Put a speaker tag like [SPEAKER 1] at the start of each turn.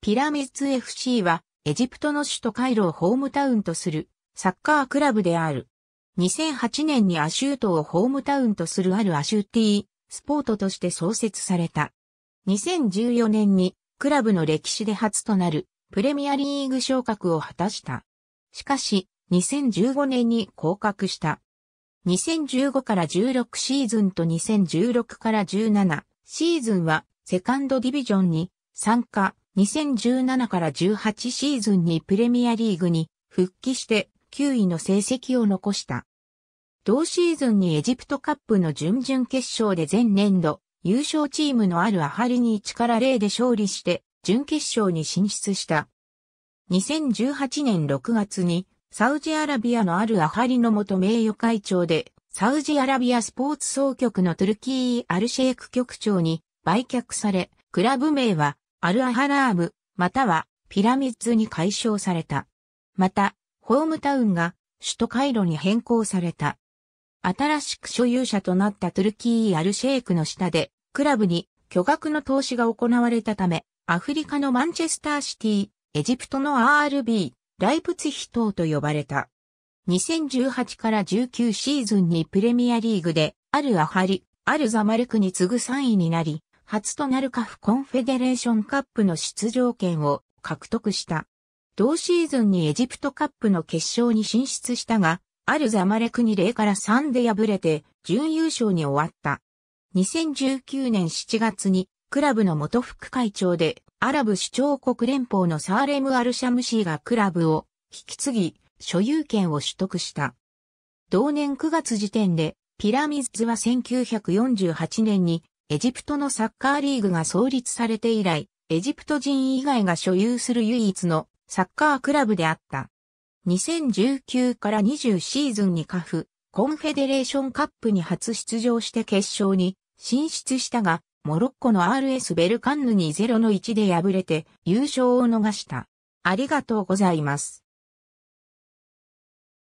[SPEAKER 1] ピラミッツ FC は、エジプトの首都カイロをホームタウンとする、サッカークラブである。2008年にアシュートをホームタウンとするあるアシューティー、スポートとして創設された。2014年に、クラブの歴史で初となる、プレミアリーグ昇格を果たした。しかし、2015年に降格した。2015から16シーズンと2016から17シーズンは、セカンドディビジョンに参加。2017から18シーズンにプレミアリーグに復帰して9位の成績を残した。同シーズンにエジプトカップの準々決勝で前年度優勝チームのあるアハリに1から0で勝利して準決勝に進出した。2018年6月にサウジアラビアのあるアハリの元名誉会長でサウジアラビアスポーツ総局のトゥルキー・アルシェイク局長に売却され、クラブ名はアルアハラーム、またはピラミッズに解消された。また、ホームタウンが首都カイロに変更された。新しく所有者となったトゥルキー・アルシェイクの下で、クラブに巨額の投資が行われたため、アフリカのマンチェスターシティ、エジプトの RB、ライプツヒ等と呼ばれた。2018から19シーズンにプレミアリーグで、アル・アハリ、アル・ザ・マルクに次ぐ3位になり、初となるカフコンフェデレーションカップの出場権を獲得した。同シーズンにエジプトカップの決勝に進出したが、アルザマレクに0から3で敗れて準優勝に終わった。2019年7月にクラブの元副会長でアラブ首長国連邦のサーレム・アルシャムシーがクラブを引き継ぎ所有権を取得した。同年9月時点でピラミッズは1948年にエジプトのサッカーリーグが創立されて以来、エジプト人以外が所有する唯一のサッカークラブであった。2019から20シーズンにカフ、コンフェデレーションカップに初出場して決勝に進出したが、モロッコの RS ベルカンヌに0の1で敗れて優勝を逃した。ありがとうございます。